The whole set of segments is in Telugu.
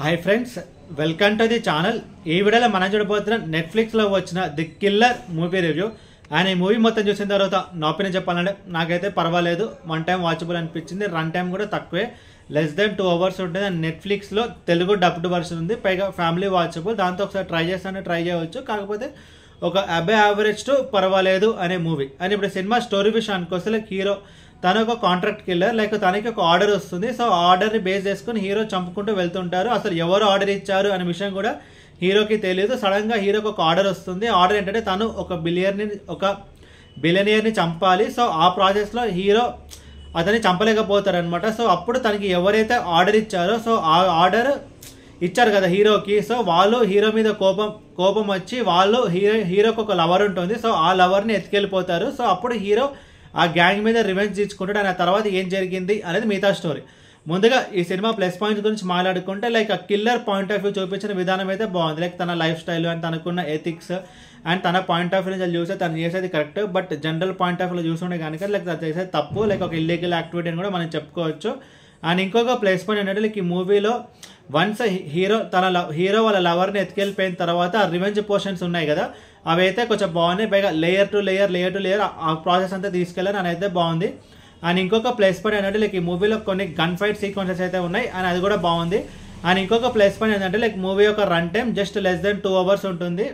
hi friends welcome to the channel ఈ వీడియోలో మనం చూడబోతున్న నెట్ఫ్లిక్స్లో వచ్చిన ది కిల్లర్ మూవీ రివ్యూ ఆయన ఈ మూవీ మొత్తం చూసిన తర్వాత నా ఒపీనియన్ చెప్పాలంటే నాకైతే పర్వాలేదు వన్ టైం వాచబుల్ అనిపించింది రన్ టైం కూడా తక్కువే లెస్ దెన్ టూ అవర్స్ ఉంటుంది నెట్ఫ్లిక్స్లో తెలుగు డబ్డ్ వర్షన్ ఉంది పైగా ఫ్యామిలీ వాచబుల్ దాంతో ఒకసారి ట్రై చేస్తాను ట్రై చేయవచ్చు కాకపోతే ఒక అబే యావరేజ్ టు పర్వాలేదు అనే మూవీ అని ఇప్పుడు సినిమా స్టోరీ విషయానికి వస్తే హీరో తను ఒక కాంట్రాక్ట్ కిల్లర్ లైక్ తనకి ఒక ఆర్డర్ వస్తుంది సో ఆర్డర్ని బేస్ చేసుకుని హీరో చంపుకుంటూ వెళ్తుంటారు అసలు ఎవరు ఆర్డర్ ఇచ్చారు అనే విషయం కూడా హీరోకి తెలియదు సడన్గా హీరోకి ఒక ఆర్డర్ వస్తుంది ఆర్డర్ ఏంటంటే తను ఒక బిలియర్ని ఒక బిలియనియర్ని చంపాలి సో ఆ ప్రాసెస్లో హీరో అతన్ని చంపలేకపోతారనమాట సో అప్పుడు తనకి ఎవరైతే ఆర్డర్ ఇచ్చారో సో ఆ ఆర్డర్ ఇచ్చారు కదా హీరోకి సో వాళ్ళు హీరో మీద కోపం కోపం వచ్చి వాళ్ళు హీరో హీరోకి ఒక లవర్ ఉంటుంది సో ఆ లవర్ని ఎత్తుకెళ్ళిపోతారు సో అప్పుడు హీరో ఆ గ్యాంగ్ మీద రివెంజ్ తీసుకుంటాడు ఆ తర్వాత ఏం జరిగింది అనేది మిగతా స్టోరీ ముందుగా ఈ సినిమా ప్లస్ పాయింట్స్ గురించి మాట్లాడుకుంటే లైక్ ఆ కిల్లర్ పాయింట్ ఆఫ్ వ్యూ చూపించిన విధానం అయితే బాగుంది లైక్ తన లైఫ్ స్టైల్ అండ్ తనకున్న ఎథిక్స్ అండ్ తన పాయింట్ ఆఫ్ వ్యూ నుంచి చూస్తే తను చేసేది correct but general point of వ్యూలో చూసుకుంటే కనుక లైక్ తను చేసేది తప్పు లైక్ ఒక ఇల్లీగల్ యాక్టివిటీ అని కూడా మనం చెప్పుకోవచ్చు అండ్ ఇంకొక ప్లస్ పాయింట్ ఏంటంటే ఈ మూవీలో వన్స్ హీరో తన హీరో వాళ్ళ లవర్ని ఎత్తుకెళ్ళిపోయిన తర్వాత రివెంజ్ పోర్షన్స్ ఉన్నాయి కదా అవి అయితే కొంచెం బాగున్నాయి పైగా layer to layer layer to layer ఆ ప్రాసెస్ అంతా తీసుకెళ్ళాను అని అయితే బాగుంది అండ్ ఇంకొక ప్లస్ పాయింట్ ఏంటంటే లైక్ ఈ మూవీలో కొన్ని గన్ ఫైట్ సీక్వెన్సెస్ అయితే ఉన్నాయి అండ్ అది కూడా బాగుంది అండ్ ఇంకొక ప్లస్ పాయింట్ ఏంటంటే లైక్ మూవీ యొక్క run time just less than two hours ఉంటుంది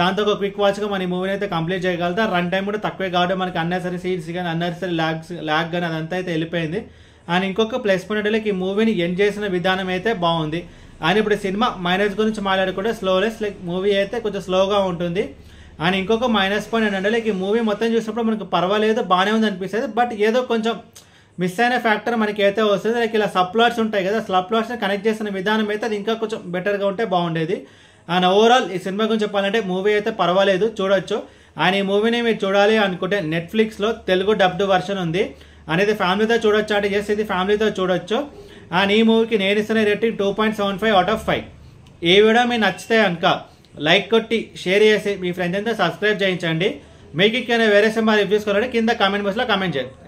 దాంతో ఒక క్విక్ వాచ్గా మన ఈ మూవీని అయితే కంప్లీట్ చేయగలుగుతా రన్ టైం కూడా తక్కువే కాబట్టి మనకి అన్నెసరీ సీట్స్ కానీ అన్నెసరీ ల్యాగ్స్ ల్యాగ్ కానీ అదంతా అయితే వెళ్ళిపోయింది అండ్ ఇంకొక ప్లస్ పాయింట్ లైక్ ఈ మూవీని ఎండ్ చేసిన విధానం అయితే బాగుంది ఆయన ఇప్పుడు సినిమా మైనస్ గురించి మాట్లాడుకుంటే స్లోలెస్ లైక్ మూవీ అయితే కొంచెం స్లోగా ఉంటుంది ఆయన ఇంకొక మైనస్ పాయింట్ ఏంటంటే లైక్ ఈ మూవీ మొత్తం చూసినప్పుడు మనకు పర్వాలేదు బాగానే ఉంది అనిపిస్తుంది బట్ ఏదో కొంచెం మిస్ అయిన ఫ్యాక్టర్ మనకి అయితే వస్తుంది లైక్ ఇలా సప్లాట్స్ ఉంటాయి కదా సప్లాట్స్ని కనెక్ట్ చేసిన విధానం అయితే అది ఇంకా కొంచెం బెటర్గా ఉంటే బాగుండేది అండ్ ఓవరాల్ ఈ సినిమా గురించి చెప్పాలంటే మూవీ అయితే పర్వాలేదు చూడొచ్చు ఆయన ఈ మూవీని మీరు చూడాలి అనుకుంటే నెట్ఫ్లిక్స్లో తెలుగు డబ్డ్ వర్షన్ ఉంది అనేది ఫ్యామిలీతో చూడొచ్చు అంటే జస్ట్ ఇది ఫ్యామిలీతో చూడొచ్చు అండ్ ఈ మూవీకి నేను ఇస్తున్న rating two point seven five out of five ఈ వీడియో మీకు నచ్చితే కనుక లైక్ కొట్టి షేర్ చేసి మీ ఫ్రెండ్స్ అంతా సబ్స్క్రైబ్ చేయించండి మీకు ఇక్కడ వేరే సినిమా రివ్యూస్ కొనండి కింద కామెంట్ బాక్స్లో కామెంట్ చేయండి